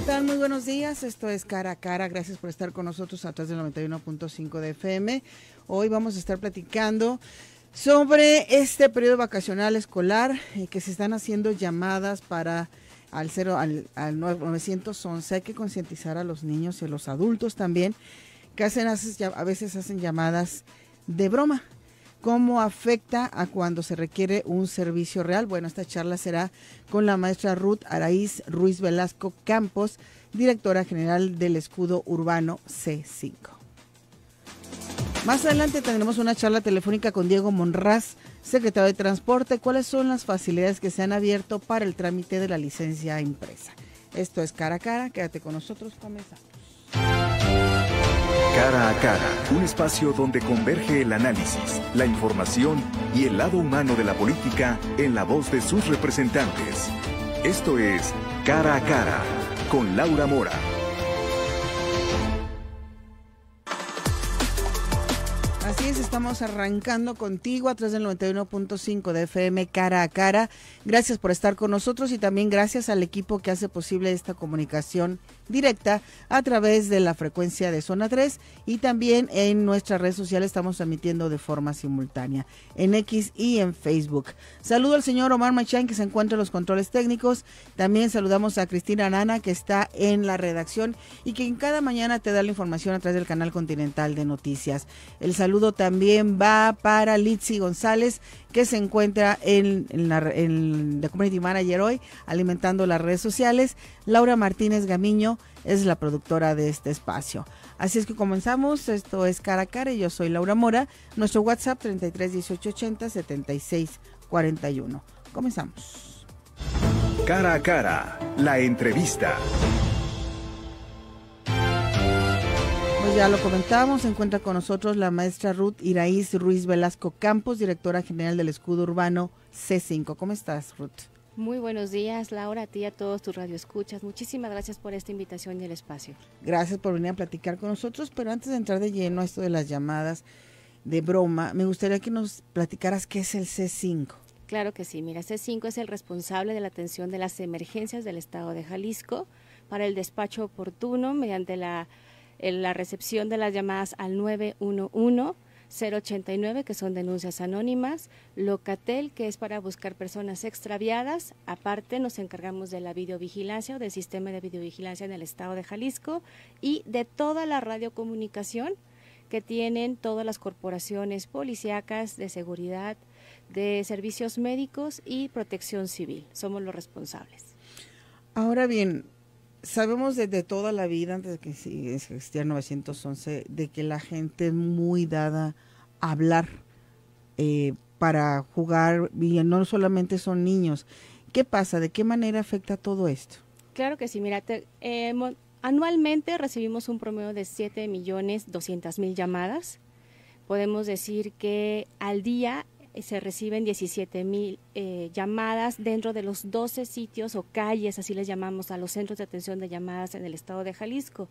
¿Qué tal? Muy buenos días. Esto es Cara a Cara. Gracias por estar con nosotros atrás del 91.5 de FM. Hoy vamos a estar platicando sobre este periodo vacacional escolar y eh, que se están haciendo llamadas para al, cero, al, al 911. Hay que concientizar a los niños y a los adultos también que hacen, a veces hacen llamadas de broma cómo afecta a cuando se requiere un servicio real. Bueno, esta charla será con la maestra Ruth Araíz Ruiz Velasco Campos, directora general del Escudo Urbano C5. Más adelante tendremos una charla telefónica con Diego Monraz, secretario de Transporte, cuáles son las facilidades que se han abierto para el trámite de la licencia impresa. Esto es cara a cara, quédate con nosotros, comenzamos. Cara a cara, un espacio donde converge el análisis, la información y el lado humano de la política en la voz de sus representantes. Esto es Cara a cara con Laura Mora. Así es, estamos arrancando contigo a través del 91.5 de FM cara a cara. Gracias por estar con nosotros y también gracias al equipo que hace posible esta comunicación directa a través de la frecuencia de Zona 3 y también en nuestra red social estamos transmitiendo de forma simultánea en X y en Facebook. Saludo al señor Omar Machán que se encuentra en los controles técnicos. También saludamos a Cristina Nana que está en la redacción y que en cada mañana te da la información a través del canal continental de noticias. El saludo también va para Litsi González que se encuentra en, The la, Community Manager hoy, alimentando las redes sociales. Laura Martínez Gamiño es la productora de este espacio. Así es que comenzamos. Esto es Cara a Cara y yo soy Laura Mora. Nuestro WhatsApp 33 18 80 76 41. Comenzamos. Cara a Cara, la entrevista. Pues ya lo comentábamos, se encuentra con nosotros la maestra Ruth Iraíz Ruiz Velasco Campos, directora general del Escudo Urbano C5. ¿Cómo estás, Ruth? Muy buenos días, Laura, a ti, a todos tus radioescuchas. Muchísimas gracias por esta invitación y el espacio. Gracias por venir a platicar con nosotros, pero antes de entrar de lleno a esto de las llamadas de broma, me gustaría que nos platicaras qué es el C5. Claro que sí, mira, C5 es el responsable de la atención de las emergencias del Estado de Jalisco para el despacho oportuno mediante la la recepción de las llamadas al 911. 089, que son denuncias anónimas, Locatel, que es para buscar personas extraviadas. Aparte, nos encargamos de la videovigilancia o del sistema de videovigilancia en el estado de Jalisco y de toda la radiocomunicación que tienen todas las corporaciones policíacas de seguridad, de servicios médicos y protección civil. Somos los responsables. Ahora bien, sabemos desde toda la vida, antes de que sí, existiera 911, de que la gente es muy dada a hablar eh, para jugar y no solamente son niños. ¿Qué pasa? ¿De qué manera afecta todo esto? Claro que sí, mira, eh, anualmente recibimos un promedio de 7.200.000 millones mil llamadas. Podemos decir que al día eh, se reciben 17 mil eh, llamadas dentro de los 12 sitios o calles, así les llamamos a los centros de atención de llamadas en el estado de Jalisco.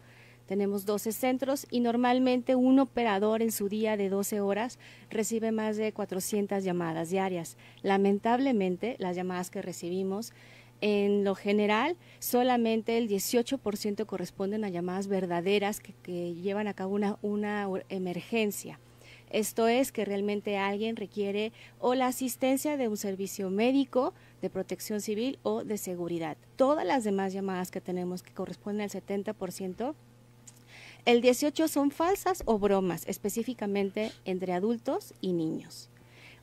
Tenemos 12 centros y normalmente un operador en su día de 12 horas recibe más de 400 llamadas diarias. Lamentablemente, las llamadas que recibimos en lo general, solamente el 18% corresponden a llamadas verdaderas que, que llevan a cabo una, una emergencia. Esto es que realmente alguien requiere o la asistencia de un servicio médico, de protección civil o de seguridad. Todas las demás llamadas que tenemos que corresponden al 70%, el 18 son falsas o bromas, específicamente entre adultos y niños.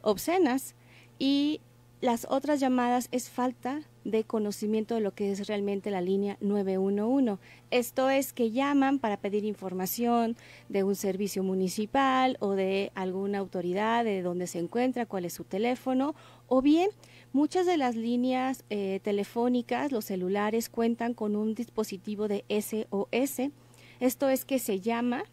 Obscenas y las otras llamadas es falta de conocimiento de lo que es realmente la línea 911. Esto es que llaman para pedir información de un servicio municipal o de alguna autoridad, de dónde se encuentra, cuál es su teléfono, o bien muchas de las líneas eh, telefónicas, los celulares cuentan con un dispositivo de SOS. Esto es que se llama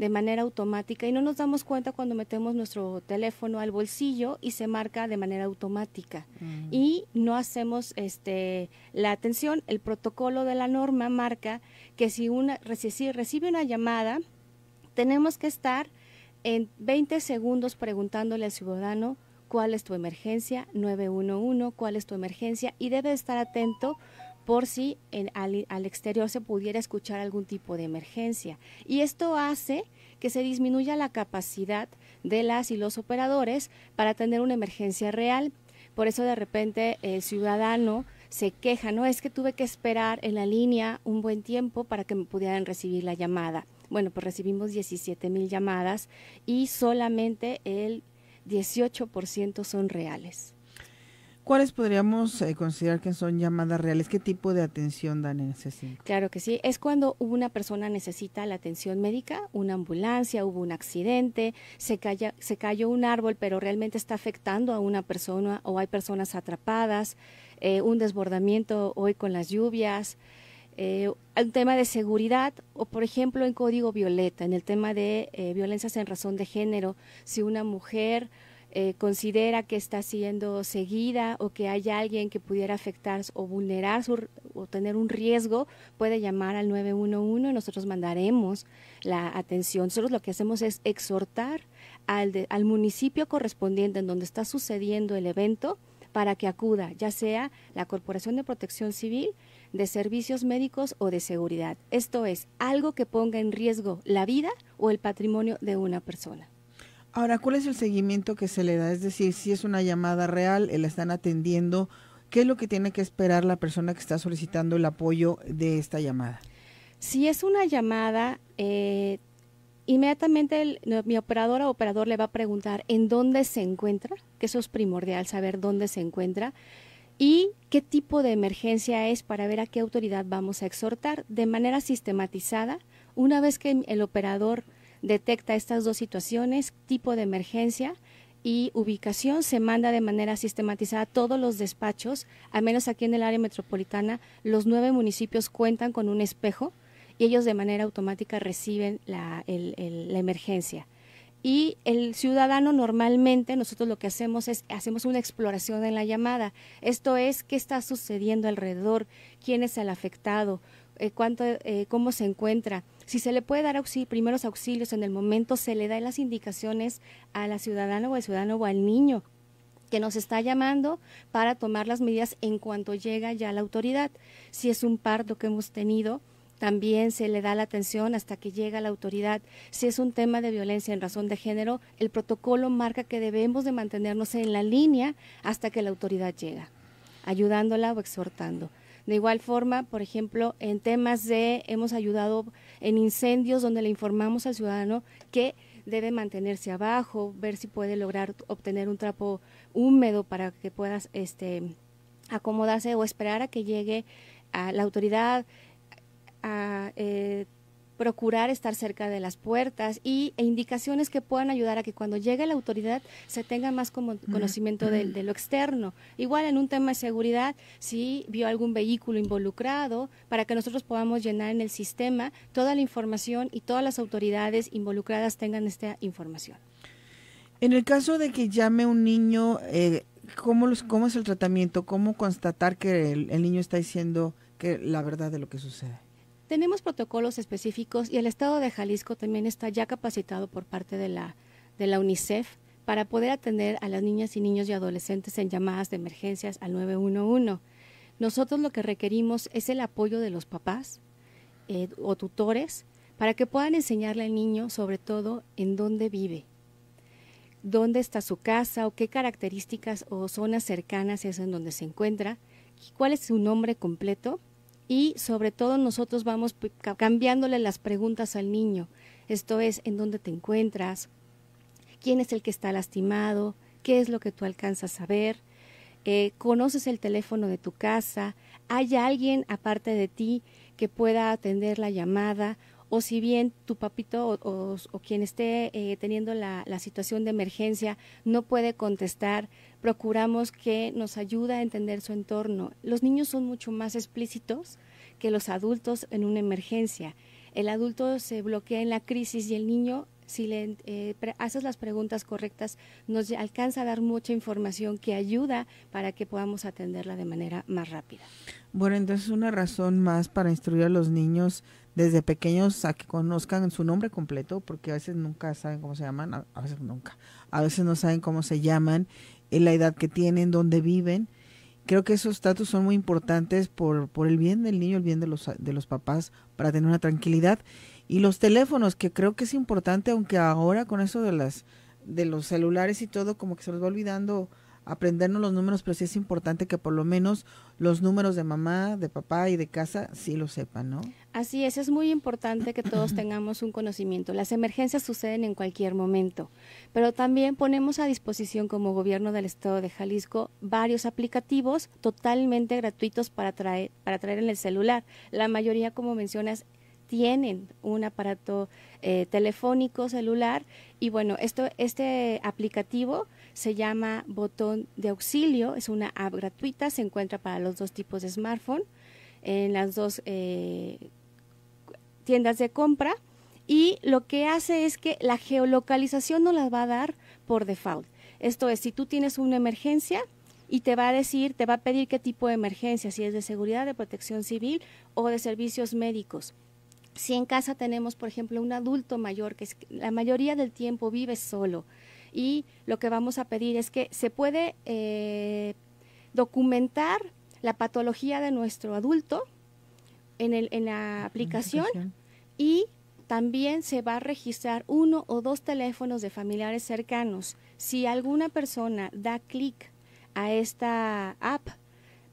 de manera automática y no nos damos cuenta cuando metemos nuestro teléfono al bolsillo y se marca de manera automática mm. y no hacemos este la atención el protocolo de la norma marca que si una si recibe una llamada tenemos que estar en 20 segundos preguntándole al ciudadano cuál es tu emergencia 911 cuál es tu emergencia y debe estar atento por si al, exterior se pudiera escuchar algún tipo de emergencia. Y esto hace que se disminuya la capacidad de las y los operadores para tener una emergencia real. Por eso de repente el ciudadano se queja, no es que tuve que esperar en la línea un buen tiempo para que me pudieran recibir la llamada. Bueno, pues recibimos 17 mil llamadas y solamente el 18% son reales. ¿Cuáles podríamos eh, considerar que son llamadas reales? ¿Qué tipo de atención dan en ese sentido? Claro que sí, es cuando una persona necesita la atención médica, una ambulancia, hubo un accidente, se, se cayó un árbol, pero realmente está afectando a una persona o hay personas atrapadas, eh, un desbordamiento hoy con las lluvias. un eh, tema de seguridad o, por ejemplo, en código violeta, en el tema de violencias en razón de género, si una mujer eh, considera que está siendo seguida o que hay alguien que pudiera afectar o vulnerar su, o tener un riesgo, puede llamar al 911 y nosotros mandaremos la atención. Nosotros lo que hacemos es exhortar al, al municipio correspondiente en donde está sucediendo el evento para que acuda, ya sea la Corporación de Protección Civil, de servicios médicos o de seguridad. Esto es, algo que ponga en riesgo la vida o el patrimonio de una persona. Ahora, ¿cuál es el seguimiento que se le da? Es decir, si es una llamada real, eh, la están atendiendo, ¿qué es lo que tiene que esperar la persona que está solicitando el apoyo de esta llamada? Si es una llamada, eh, inmediatamente mi operadora o operador le va a preguntar en dónde se encuentra, que eso es primordial, saber dónde se encuentra y qué tipo de emergencia es para ver a qué autoridad vamos a exhortar de manera sistematizada. Una vez que el operador detecta estas dos situaciones, tipo de emergencia y ubicación, se manda de manera sistematizada a todos los despachos, al menos aquí en el área metropolitana, los nueve municipios cuentan con un espejo y ellos de manera automática reciben la, la emergencia y el ciudadano normalmente nosotros lo que hacemos es hacemos una exploración en la llamada. Esto es qué está sucediendo alrededor, quién es el afectado, eh, cuánto, eh, cómo se encuentra. Si se le puede dar primeros auxilios en el momento, se le da las indicaciones a la ciudadana o al ciudadano o al niño que nos está llamando para tomar las medidas en cuanto llega ya la autoridad. Si es un parto que hemos tenido, también se le da la atención hasta que llega la autoridad. Si es un tema de violencia en razón de género, el protocolo marca que debemos de mantenernos en la línea hasta que la autoridad llega, ayudándola o exhortando. De igual forma, por ejemplo, en temas de hemos ayudado en incendios donde le informamos al ciudadano que debe mantenerse abajo, ver si puede lograr obtener un trapo húmedo para que puedas este acomodarse o esperar a que llegue a la autoridad, a eh, procurar estar cerca de las puertas y, e indicaciones que puedan ayudar a que cuando llegue la autoridad se tenga más como, conocimiento de, lo externo. Igual en un tema de seguridad, si vio algún vehículo involucrado, para que nosotros podamos llenar en el sistema toda la información y todas las autoridades involucradas tengan esta información. En el caso de que llame un niño, eh, ¿cómo, los, ¿cómo es el tratamiento? ¿Cómo constatar que el, el niño está diciendo que la verdad de lo que sucede? Tenemos protocolos específicos y el Estado de Jalisco también está ya capacitado por parte de la, de la UNICEF para poder atender a las niñas y niños y adolescentes en llamadas de emergencias al 911. Nosotros lo que requerimos es el apoyo de los papás eh, o tutores para que puedan enseñarle al niño sobre todo en dónde vive, dónde está su casa o qué características o zonas cercanas es en donde se encuentra, y cuál es su nombre completo y sobre todo nosotros vamos cambiándole las preguntas al niño. Esto es, ¿en dónde te encuentras? ¿Quién es el que está lastimado? ¿Qué es lo que tú alcanzas a ver? Eh, ¿Conoces el teléfono de tu casa? ¿Hay alguien aparte de ti que pueda atender la llamada? o si bien tu papito o, quien esté eh, teniendo la, la, situación de emergencia no puede contestar, procuramos que nos ayude a entender su entorno. Los niños son mucho más explícitos que los adultos en una emergencia. El adulto se bloquea en la crisis y el niño si le eh, haces las preguntas correctas, nos alcanza a dar mucha información que ayuda para que podamos atenderla de manera más rápida. Bueno, entonces una razón más para instruir a los niños desde pequeños a que conozcan su nombre completo, porque a veces nunca saben cómo se llaman, a, veces nunca, a veces no saben cómo se llaman, eh, la edad que tienen, dónde viven. Creo que esos datos son muy importantes por, por el bien del niño, el bien de los, de los papás, para tener una tranquilidad. Y los teléfonos, que creo que es importante, aunque ahora con eso de las de los celulares y todo, como que se nos va olvidando aprendernos los números, pero sí es importante que por lo menos los números de mamá, de papá y de casa sí lo sepan, ¿no? Así es, es muy importante que todos tengamos un conocimiento. Las emergencias suceden en cualquier momento, pero también ponemos a disposición como gobierno del estado de Jalisco varios aplicativos totalmente gratuitos para traer, para traer en el celular. La mayoría, como mencionas, tienen un aparato eh, telefónico celular y bueno, esto, este aplicativo se llama Botón de Auxilio, es una app gratuita, se encuentra para los dos tipos de smartphone, en las dos eh, tiendas de compra y lo que hace es que la geolocalización no la va a dar por default. Esto es, si tú tienes una emergencia, y te va a decir, te va a pedir qué tipo de emergencia, si es de seguridad, de protección civil o de servicios médicos si en casa tenemos, por ejemplo, un adulto mayor que es, la mayoría del tiempo vive solo y lo que vamos a pedir es que se puede eh, documentar la patología de nuestro adulto en, la ah, aplicación y también se va a registrar uno o dos teléfonos de familiares cercanos. Si alguna persona da clic a esta app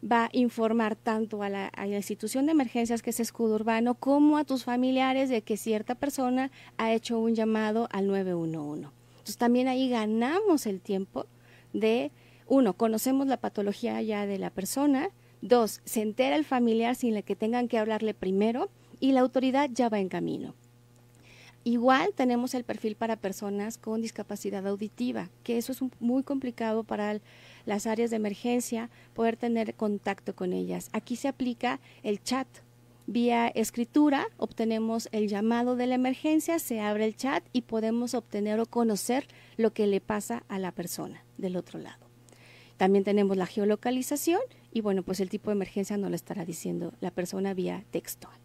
va a informar tanto a la, institución de emergencias que es escudo urbano como a tus familiares de que cierta persona ha hecho un llamado al 911. Entonces también ahí ganamos el tiempo de, uno, conocemos la patología ya de la persona, dos, se entera el familiar sin la que tengan que hablarle primero y la autoridad ya va en camino. Igual tenemos el perfil para personas con discapacidad auditiva, que eso es muy complicado para las áreas de emergencia poder tener contacto con ellas. Aquí se aplica el chat. Vía escritura obtenemos el llamado de la emergencia, se abre el chat y podemos obtener o conocer lo que le pasa a la persona del otro lado. También tenemos la geolocalización y bueno, pues el tipo de emergencia no lo estará diciendo la persona vía textual.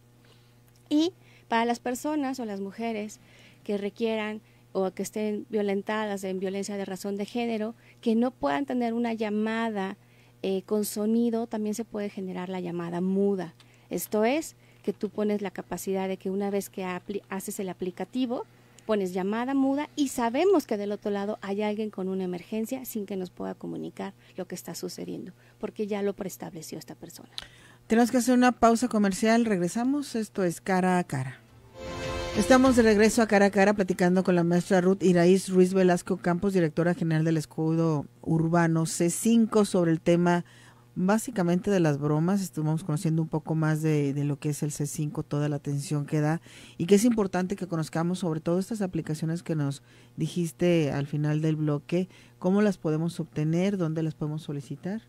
Y para las personas o las mujeres que requieran o que estén violentadas en violencia de razón de género, que no puedan tener una llamada eh, con sonido, también se puede generar la llamada muda. Esto es que tú pones la capacidad de que una vez que haces el aplicativo, pones llamada muda y sabemos que del otro lado hay alguien con una emergencia sin que nos pueda comunicar lo que está sucediendo, porque ya lo preestableció esta persona. Tenemos que hacer una pausa comercial, regresamos, esto es cara a cara. Estamos de regreso a cara a cara platicando con la maestra Ruth Iraíz Ruiz Velasco Campos, directora general del Escudo Urbano C5, sobre el tema básicamente de las bromas. Estuvimos conociendo un poco más de, lo que es el C5, toda la atención que da y que es importante que conozcamos sobre todas estas aplicaciones que nos dijiste al final del bloque, cómo las podemos obtener, dónde las podemos solicitar.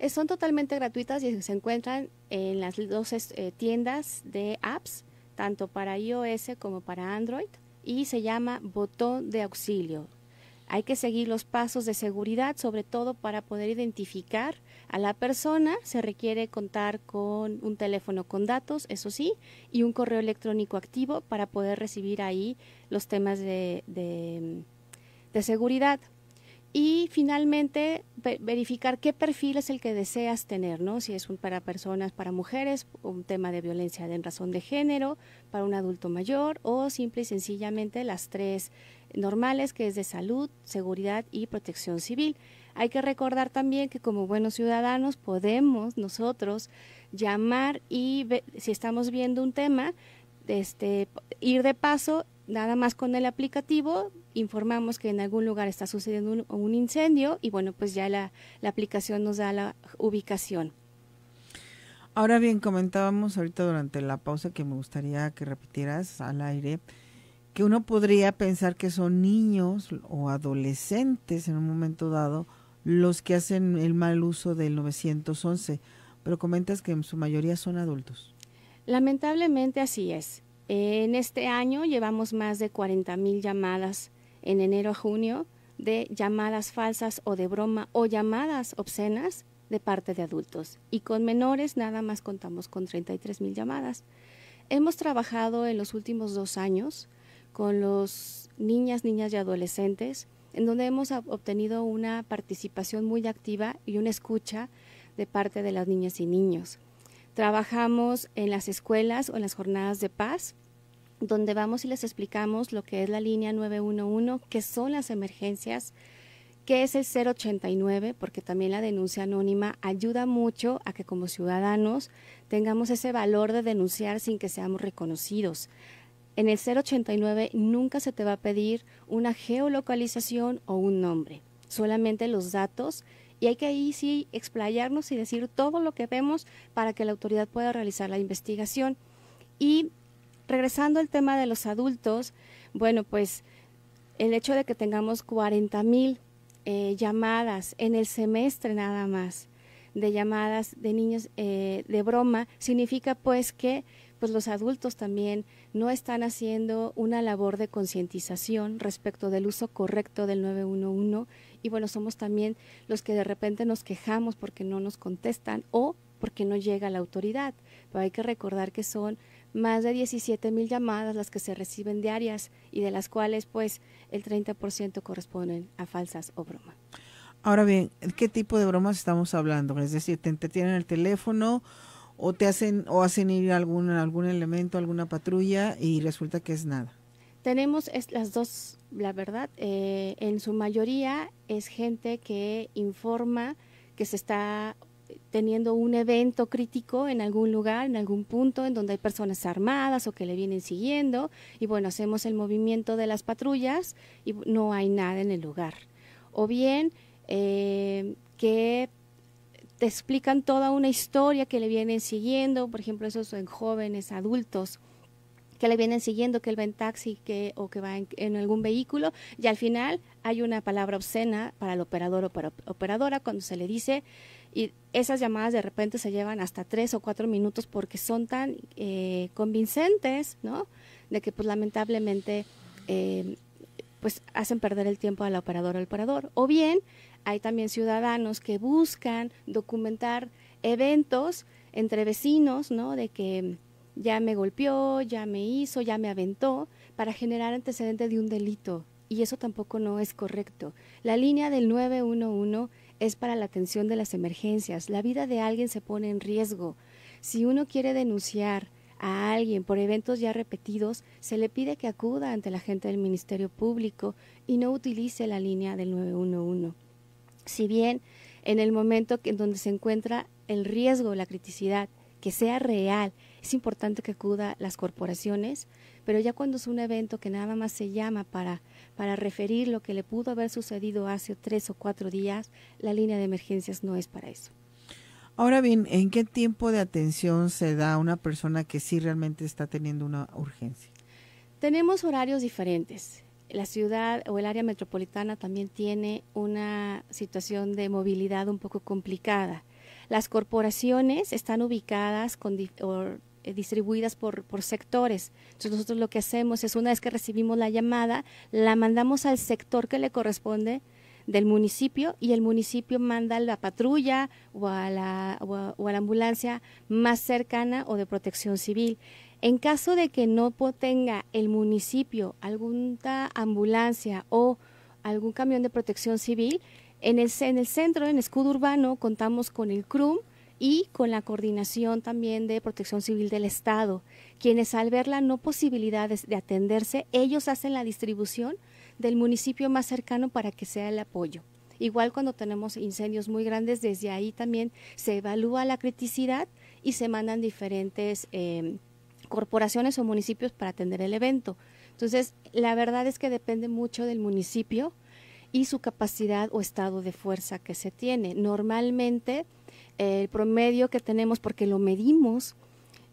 Eh, son totalmente gratuitas y se encuentran en las dos eh, tiendas de apps tanto para iOS como para Android, y se llama botón de auxilio. Hay que seguir los pasos de seguridad, sobre todo para poder identificar a la persona. Se requiere contar con un teléfono con datos, eso sí, y un correo electrónico activo para poder recibir ahí los temas de, de seguridad. Y finalmente, verificar qué perfil es el que deseas tener, ¿no? Si es un para personas, para mujeres, un tema de violencia en razón de género, para un adulto mayor o simple y sencillamente las tres normales, que es de salud, seguridad y protección civil. Hay que recordar también que como buenos ciudadanos podemos nosotros llamar y si estamos viendo un tema, este, ir de paso nada más con el aplicativo, informamos que en algún lugar está sucediendo un, incendio y bueno, pues ya la, la aplicación nos da la ubicación. Ahora bien, comentábamos ahorita durante la pausa que me gustaría que repitieras al aire que uno podría pensar que son niños o adolescentes en un momento dado los que hacen el mal uso del 911, pero comentas que en su mayoría son adultos. Lamentablemente así es. En este año llevamos más de 40 mil llamadas en enero a junio de llamadas falsas o de broma o llamadas obscenas de parte de adultos. Y con menores nada más contamos con 33 mil llamadas. Hemos trabajado en los últimos dos años con los niñas, niñas y adolescentes, en donde hemos obtenido una participación muy activa y una escucha de parte de las niñas y niños. Trabajamos en las escuelas o en las jornadas de paz, donde vamos y les explicamos lo que es la línea 911, qué son las emergencias, qué es el 089, porque también la denuncia anónima ayuda mucho a que como ciudadanos tengamos ese valor de denunciar sin que seamos reconocidos. En el 089 nunca se te va a pedir una geolocalización o un nombre, solamente los datos y hay que ahí sí explayarnos y decir todo lo que vemos para que la autoridad pueda realizar la investigación. Y regresando al tema de los adultos, bueno, pues el hecho de que tengamos 40 mil eh, llamadas en el semestre nada más de llamadas de niños eh, de broma, significa pues que pues los adultos también no están haciendo una labor de concientización respecto del uso correcto del 911 y bueno, somos también los que de repente nos quejamos porque no nos contestan o porque no llega la autoridad, pero hay que recordar que son más de 17,000 mil llamadas las que se reciben diarias y de las cuales pues el 30% corresponden a falsas o bromas. Ahora bien, ¿qué tipo de bromas estamos hablando? Es decir, te tienen el teléfono o te hacen o hacen ir algún algún elemento, alguna patrulla y resulta que es nada. Tenemos es, las dos, la verdad, eh, en su mayoría es gente que informa que se está teniendo un evento crítico en algún lugar, en algún punto, en donde hay personas armadas o que le vienen siguiendo, y bueno, hacemos el movimiento de las patrullas y no hay nada en el lugar. O bien eh, que te explican toda una historia que le vienen siguiendo, por ejemplo, esos en jóvenes, adultos, que le vienen siguiendo, que él va en taxi que, o que va en, en, algún vehículo, y al final hay una palabra obscena para el operador o para operadora cuando se le dice y esas llamadas de repente se llevan hasta tres o cuatro minutos porque son tan eh, convincentes, ¿no? De que pues lamentablemente eh, pues hacen perder el tiempo al operador o al operador. O bien hay también ciudadanos que buscan documentar eventos entre vecinos, ¿no? De que ya me golpeó, ya me hizo, ya me aventó, para generar antecedente de un delito. Y eso tampoco no es correcto. La línea del 911 es para la atención de las emergencias. La vida de alguien se pone en riesgo. Si uno quiere denunciar a alguien por eventos ya repetidos, se le pide que acuda ante la gente del Ministerio Público y no utilice la línea del 911. Si bien en el momento en donde se encuentra el riesgo, la criticidad, que sea real, es importante que acuda las corporaciones, pero ya cuando es un evento que nada más se llama para, para referir lo que le pudo haber sucedido hace tres o cuatro días, la línea de emergencias no es para eso. Ahora bien, ¿en qué tiempo de atención se da a una persona que sí realmente está teniendo una urgencia? Tenemos horarios diferentes. La ciudad o el área metropolitana también tiene una situación de movilidad un poco complicada. Las corporaciones están ubicadas con, eh, distribuidas por, sectores. Entonces nosotros lo que hacemos es una vez que recibimos la llamada, la mandamos al sector que le corresponde del municipio y el municipio manda a la patrulla o a la, o la ambulancia más cercana o de protección civil. En caso de que no tenga el municipio alguna ambulancia o algún camión de protección civil, en el, en el centro, en escudo urbano, contamos con el CRUM, y con la coordinación también de Protección Civil del Estado, quienes al ver la no posibilidades de, atenderse, ellos hacen la distribución del municipio más cercano para que sea el apoyo. Igual cuando tenemos incendios muy grandes, desde ahí también se evalúa la criticidad y se mandan diferentes em, corporaciones o municipios para atender el evento. Entonces, la verdad es que depende mucho del municipio y su capacidad o estado de fuerza que se tiene. Normalmente, el promedio que tenemos, porque lo medimos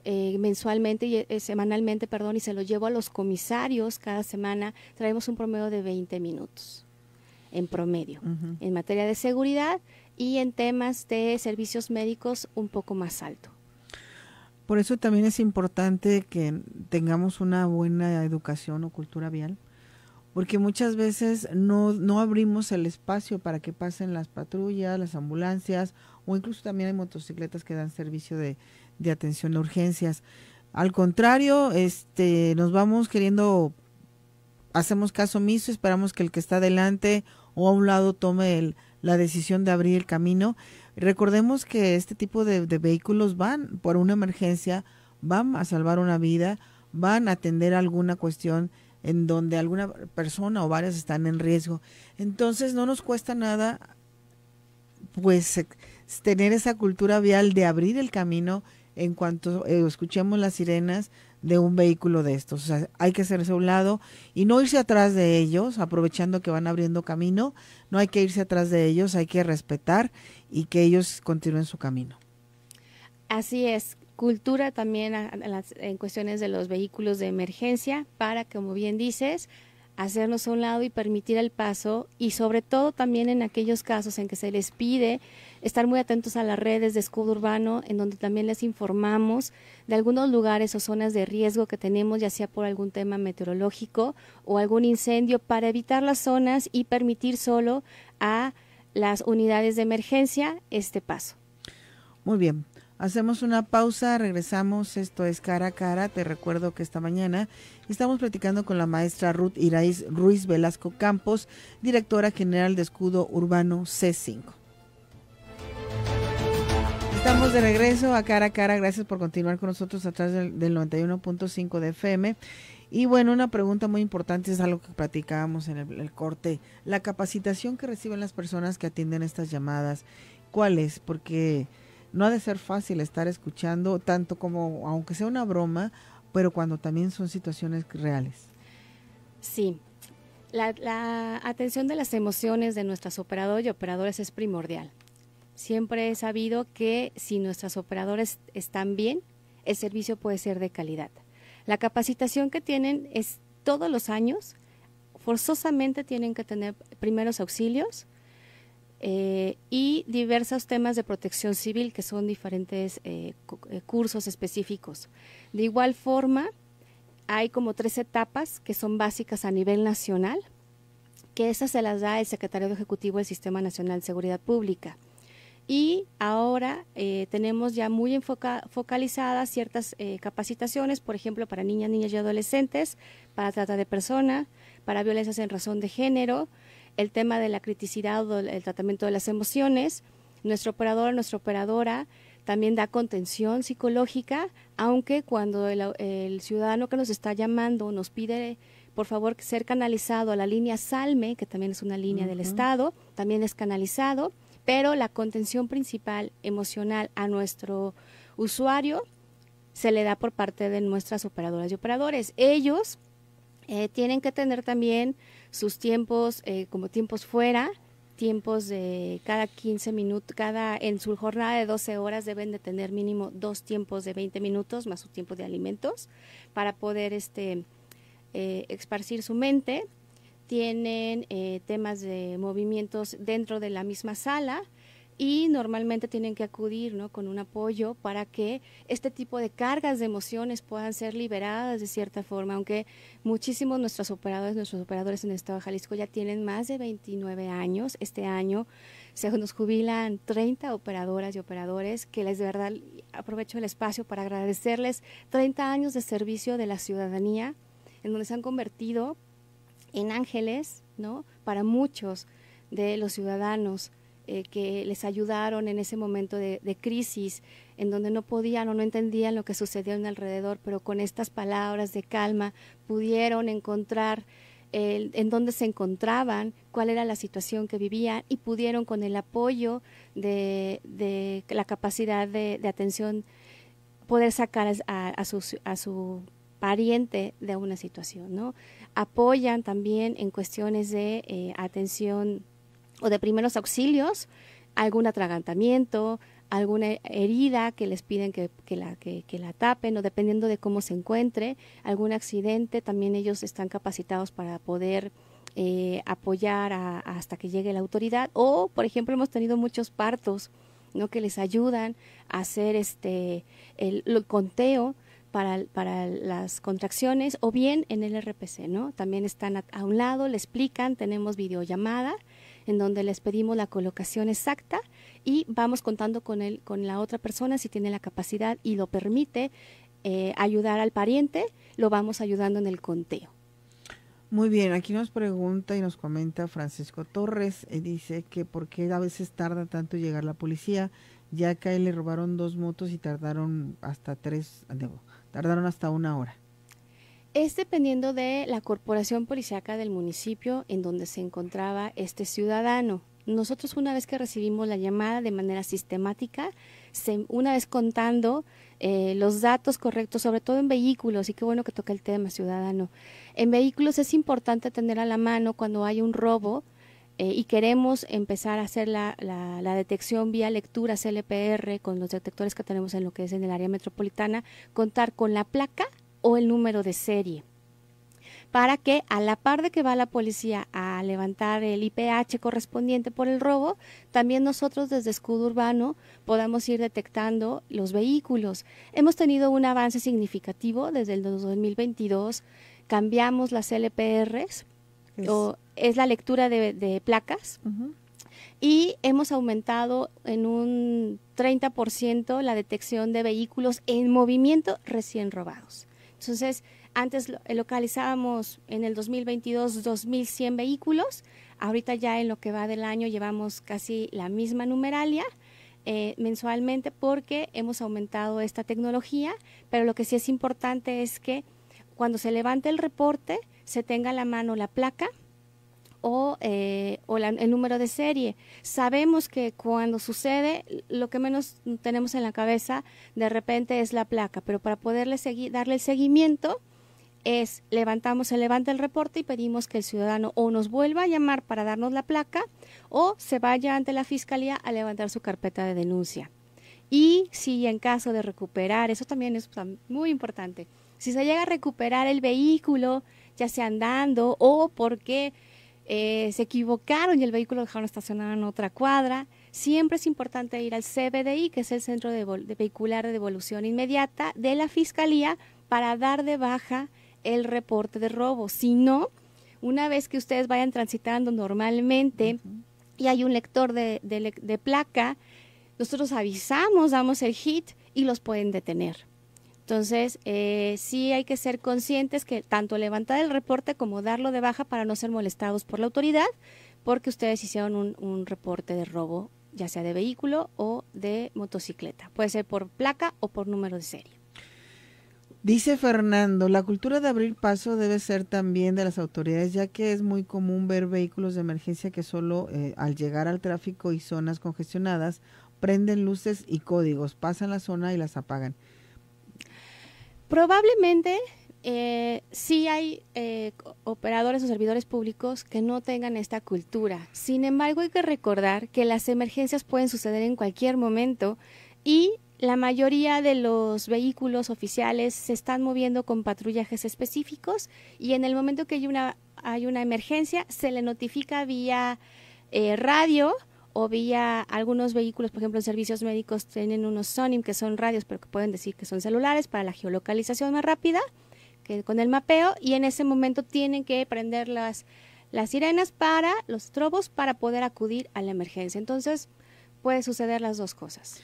eh, mensualmente, y, eh, semanalmente, perdón, y se lo llevo a los comisarios cada semana, traemos un promedio de 20 minutos en promedio, en materia de seguridad y en temas de servicios médicos un poco más alto. Por eso también es importante que tengamos una buena educación o cultura vial, porque muchas veces no, no abrimos el espacio para que pasen las patrullas, las ambulancias o incluso también hay motocicletas que dan servicio de, atención a urgencias. Al contrario, este, nos vamos queriendo, hacemos caso omiso, esperamos que el que está adelante o a un lado tome el, la decisión de abrir el camino. Recordemos que este tipo de, de vehículos van por una emergencia, van a salvar una vida, van a atender alguna cuestión en donde alguna persona o varias están en riesgo. Entonces no nos cuesta nada, pues tener esa cultura vial de abrir el camino en cuanto eh, escuchemos las sirenas de un vehículo de estos. O sea, hay que hacerse a un lado y no irse atrás de ellos, aprovechando que van abriendo camino. No hay que irse atrás de ellos, hay que respetar y que ellos continúen su camino. Así es, cultura también en cuestiones de los vehículos de emergencia para, como bien dices, hacernos a un lado y permitir el paso y sobre todo también en aquellos casos en que se les pide estar muy atentos a las redes de escudo urbano, en donde también les informamos de algunos lugares o zonas de riesgo que tenemos, ya sea por algún tema meteorológico o algún incendio, para evitar las zonas y permitir solo a las unidades de emergencia este paso. Muy bien. Hacemos una pausa, regresamos, esto es cara a cara, te recuerdo que esta mañana estamos platicando con la maestra Ruth Iraíz Ruiz Velasco Campos, directora general de Escudo Urbano C5. Estamos de regreso a cara a cara. Gracias por continuar con nosotros atrás del, 91.5 de FM. Y bueno, una pregunta muy importante es algo que platicábamos en el, corte. La capacitación que reciben las personas que atienden estas llamadas, ¿cuál es? Porque no ha de ser fácil estar escuchando tanto como, aunque sea una broma, pero cuando también son situaciones reales. Sí, la, la atención de las emociones de nuestras operadoras y operadores es primordial. Siempre he sabido que si nuestras operadoras están bien, el servicio puede ser de calidad. La capacitación que tienen es todos los años, forzosamente tienen que tener primeros auxilios eh, y diversos temas de protección civil, que son diferentes eh, eh, cursos específicos. De igual forma, hay como tres etapas que son básicas a nivel nacional, que esas se las da el Secretario Ejecutivo del Sistema Nacional de Seguridad Pública y ahora eh, tenemos ya muy enfoca, focalizadas ciertas eh, capacitaciones, por ejemplo, para niñas, niñas y adolescentes, para trata de persona, para violencias en razón de género, el tema de la criticidad o el tratamiento de las emociones. Nuestro operador, nuestra operadora también da contención psicológica, aunque cuando el, ciudadano que nos está llamando nos pide por favor ser canalizado a la línea Salme, que también es una línea del Estado, también es canalizado pero la contención principal emocional a nuestro usuario se le da por parte de nuestras operadoras y operadores. Ellos eh, tienen que tener también sus tiempos eh, como tiempos fuera, tiempos de cada 15 minutos, cada en su jornada de 12 horas deben de tener mínimo dos tiempos de 20 minutos más su tiempo de alimentos para poder este eh, esparcir su mente tienen eh, temas de movimientos dentro de la misma sala y normalmente tienen que acudir con un apoyo para que este tipo de cargas de emociones puedan ser liberadas de cierta forma, aunque muchísimos nuestros operadores, nuestros operadores en el Estado de Jalisco ya tienen más de 29 años. Este año se nos jubilan 30 operadoras y operadores que les de verdad aprovecho el espacio para agradecerles 30 años de servicio de la ciudadanía en donde se han convertido en ángeles, ¿no? Para muchos de los ciudadanos eh, que les ayudaron en ese momento de, crisis, en donde no podían o no entendían lo que sucedía en alrededor, pero con estas palabras de calma pudieron encontrar en dónde se encontraban, cuál era la situación que vivían y pudieron con el apoyo de, la capacidad de, atención poder sacar a, a, a su pariente de una situación, ¿no? Apoyan también en cuestiones de eh, atención o de primeros auxilios, algún atragantamiento, alguna herida que les piden que, la, la tapen o dependiendo de cómo se encuentre, algún accidente, también ellos están capacitados para poder eh, apoyar hasta que llegue la autoridad o, por ejemplo, hemos tenido muchos partos ¿no? que les ayudan a hacer este, el conteo para, las contracciones o bien en el RPC, ¿no? También están a, un lado, le explican, tenemos videollamada en donde les pedimos la colocación exacta y vamos contando con, el, con la otra persona si tiene la capacidad y lo permite eh, ayudar al pariente, lo vamos ayudando en el conteo. Muy bien, aquí nos pregunta y nos comenta Francisco Torres, y eh, dice que por qué a veces tarda tanto llegar la policía, ya que a él le robaron dos motos y tardaron hasta tres, Tardaron hasta una hora. Es dependiendo de la corporación policiaca del municipio en donde se encontraba este ciudadano. Nosotros una vez que recibimos la llamada de manera sistemática, una vez contando eh, los datos correctos, sobre todo en vehículos, y qué bueno que toca el tema ciudadano. En vehículos es importante tener a la mano cuando hay un robo, eh, y queremos empezar a hacer la, detección vía lectura LPR con los detectores que tenemos en lo que es en el área metropolitana, contar con la placa o el número de serie para que a la par de que va la policía a levantar el IPH correspondiente por el robo, también nosotros desde escudo urbano podamos ir detectando los vehículos. Hemos tenido un avance significativo desde el 2022, cambiamos las LPRs es la lectura de, placas. Y hemos aumentado en un 30% la detección de vehículos en movimiento recién robados. Entonces, antes eh, localizábamos en el 2022 2.100 vehículos, ahorita ya en lo que va del año llevamos casi la misma numeralia eh, mensualmente porque hemos aumentado esta tecnología, pero lo que sí es importante es que cuando se levante el reporte se tenga a la mano la placa, o, eh, el número de serie. Sabemos que cuando sucede, lo que menos tenemos en la cabeza de repente es la placa, pero para poderle seguir, darle el seguimiento es levantamos, se levanta el reporte y pedimos que el ciudadano o nos vuelva a llamar para darnos la placa o se vaya ante la fiscalía a levantar su carpeta de denuncia. Y si en caso de recuperar, eso también es muy importante, si se llega a recuperar el vehículo, ya sea andando o porque eh, se equivocaron y el vehículo lo dejaron estacionado en otra cuadra. Siempre es importante ir al CBDI, que es el Centro de, Vehicular de Devolución Inmediata de la Fiscalía, para dar de baja el reporte de robo. Si no, una vez que ustedes vayan transitando normalmente y hay un lector de, de placa, nosotros avisamos, damos el hit y los pueden detener. Entonces, eh, sí hay que ser conscientes que tanto levantar el reporte como darlo de baja para no ser molestados por la autoridad, porque ustedes hicieron un, un reporte de robo, ya sea de vehículo o de motocicleta. Puede ser por placa o por número de serie. Dice Fernando, la cultura de abrir paso debe ser también de las autoridades, ya que es muy común ver vehículos de emergencia que solo eh, al llegar al tráfico y zonas congestionadas prenden luces y códigos, pasan la zona y las apagan. Probablemente eh, sí hay eh, operadores o servidores públicos que no tengan esta cultura. Sin embargo, hay que recordar que las emergencias pueden suceder en cualquier momento y la mayoría de los vehículos oficiales se están moviendo con patrullajes específicos y en el momento que hay una, hay una emergencia se le notifica vía eh, radio o vía algunos vehículos, por ejemplo, en servicios médicos tienen unos SONIM que son radios, pero que pueden decir que son celulares para la geolocalización más rápida, que con el mapeo, y en ese momento tienen que prender las, las sirenas para los trobos para poder acudir a la emergencia. Entonces, puede suceder las dos cosas.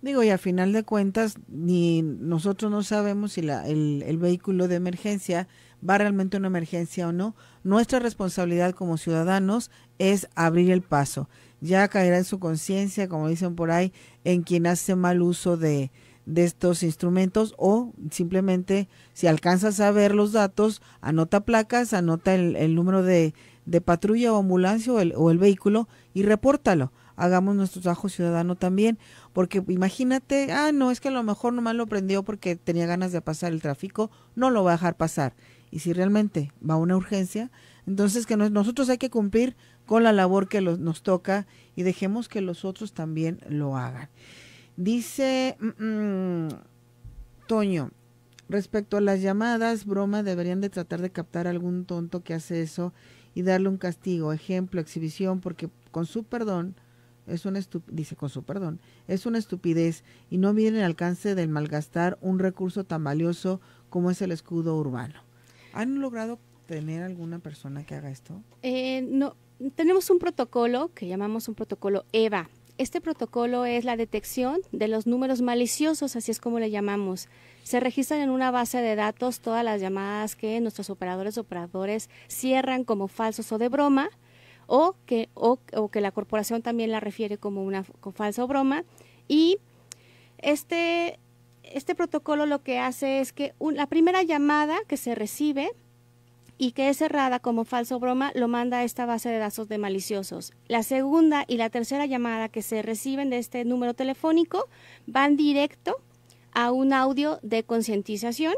Digo, y a final de cuentas, ni nosotros no sabemos si el, el vehículo de emergencia va realmente a una emergencia o no. Nuestra responsabilidad como ciudadanos es abrir el paso ya caerá en su conciencia, como dicen por ahí, en quien hace mal uso de, estos instrumentos o simplemente si alcanzas a ver los datos, anota placas, anota el, número de, de, patrulla o ambulancia o el, o el vehículo y repórtalo. Hagamos nuestro trabajo ciudadano también, porque imagínate, ah, no, es que a lo mejor nomás lo prendió porque tenía ganas de pasar el tráfico, no lo va a dejar pasar y si realmente va a una urgencia, entonces que nosotros hay que cumplir con la labor que nos toca y dejemos que los otros también lo hagan. Dice mm, mm, Toño, respecto a las llamadas, broma, deberían de tratar de captar a algún tonto que hace eso y darle un castigo, ejemplo, exhibición, porque con su perdón es una dice con su perdón, es una estupidez y no viene al alcance del malgastar un recurso tan valioso como es el escudo urbano. ¿Han logrado tener alguna persona que haga esto? Eh, no, tenemos un protocolo que llamamos un protocolo EVA. Este protocolo es la detección de los números maliciosos, así es como le llamamos. Se registran en una base de datos todas las llamadas que nuestros operadores o operadores cierran como falsos o de broma, o que, o, que la corporación también la refiere como una falsa o broma. Y este, este protocolo lo que hace es que la primera llamada que se recibe y que es cerrada como falso broma lo manda a esta base de datos de maliciosos. La segunda y la tercera llamada que se reciben de este número telefónico van directo a un audio de concientización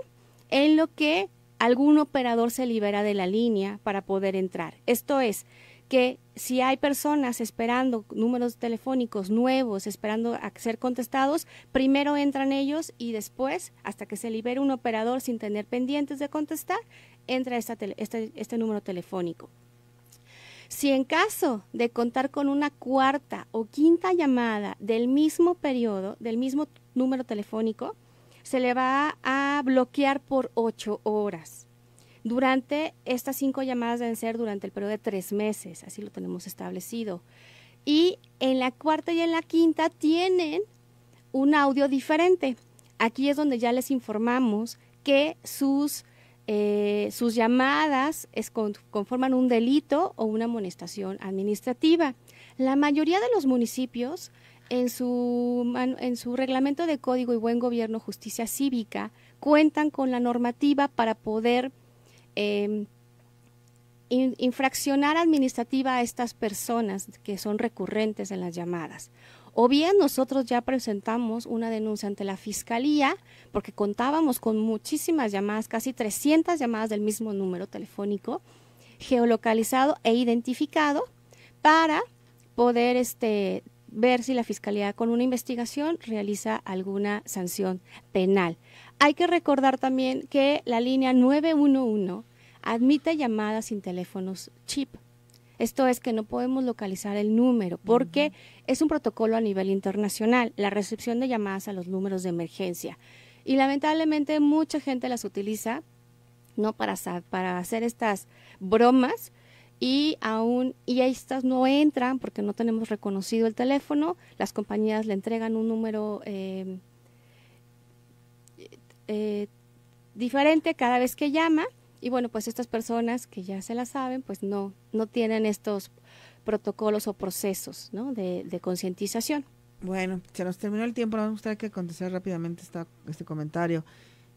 en lo que algún operador se libera de la línea para poder entrar. Esto es, que si hay personas esperando números telefónicos nuevos, esperando a ser contestados, primero entran ellos y después, hasta que se libere un operador sin tener pendientes de contestar, entra este, este número telefónico. Si en caso de contar con una cuarta o quinta llamada del mismo periodo, del mismo número telefónico, se le va a bloquear por ocho horas. Durante estas cinco llamadas deben ser durante el periodo de tres meses, así lo tenemos establecido. Y en la cuarta y en la quinta tienen un audio diferente. Aquí es donde ya les informamos que sus, eh, sus llamadas conforman un delito o una amonestación administrativa. La mayoría de los municipios en su, en su reglamento de código y buen gobierno, justicia cívica, cuentan con la normativa para poder Em, infraccionar administrativa a estas personas que son recurrentes en las llamadas. O bien nosotros ya presentamos una denuncia ante la fiscalía porque contábamos con muchísimas llamadas, casi 300 llamadas del mismo número telefónico, geolocalizado e identificado para poder este, ver si la fiscalía con una investigación realiza alguna sanción penal. Hay que recordar también que la línea 911 admite llamadas sin teléfonos chip. Esto es que no podemos localizar el número porque es un protocolo a nivel internacional, la recepción de llamadas a los números de emergencia. Y lamentablemente mucha gente las utiliza no para, para hacer estas bromas y aún y estas no entran porque no tenemos reconocido el teléfono. Las compañías le entregan un número eh, eh, diferente cada vez que llama y bueno, pues estas personas que ya se la saben, pues no, no tienen estos protocolos o procesos de, concientización. Bueno, se nos terminó el tiempo, vamos a tener que contestar rápidamente este comentario.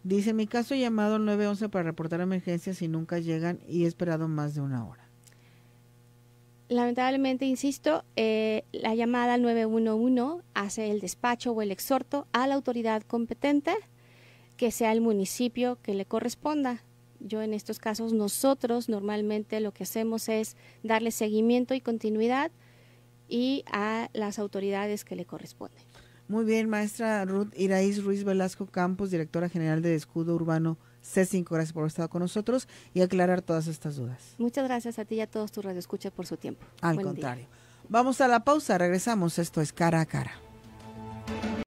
Dice, mi caso llamado 911 para reportar emergencias y nunca llegan y he esperado más de una hora. Lamentablemente, insisto, eh, la llamada 911 hace el despacho o el exhorto a la autoridad competente que sea el municipio que le corresponda. Yo en estos casos nosotros normalmente lo que hacemos es darle seguimiento y continuidad y a las autoridades que le corresponden. Muy bien, maestra Ruth Iraíz Ruiz Velasco Campos, directora general de Escudo Urbano C5. Gracias por haber estado con nosotros y aclarar todas estas dudas. Muchas gracias a ti y a todos tus radioescuchas por su tiempo. Al contrario. Vamos a la pausa, regresamos. Esto es cara a cara.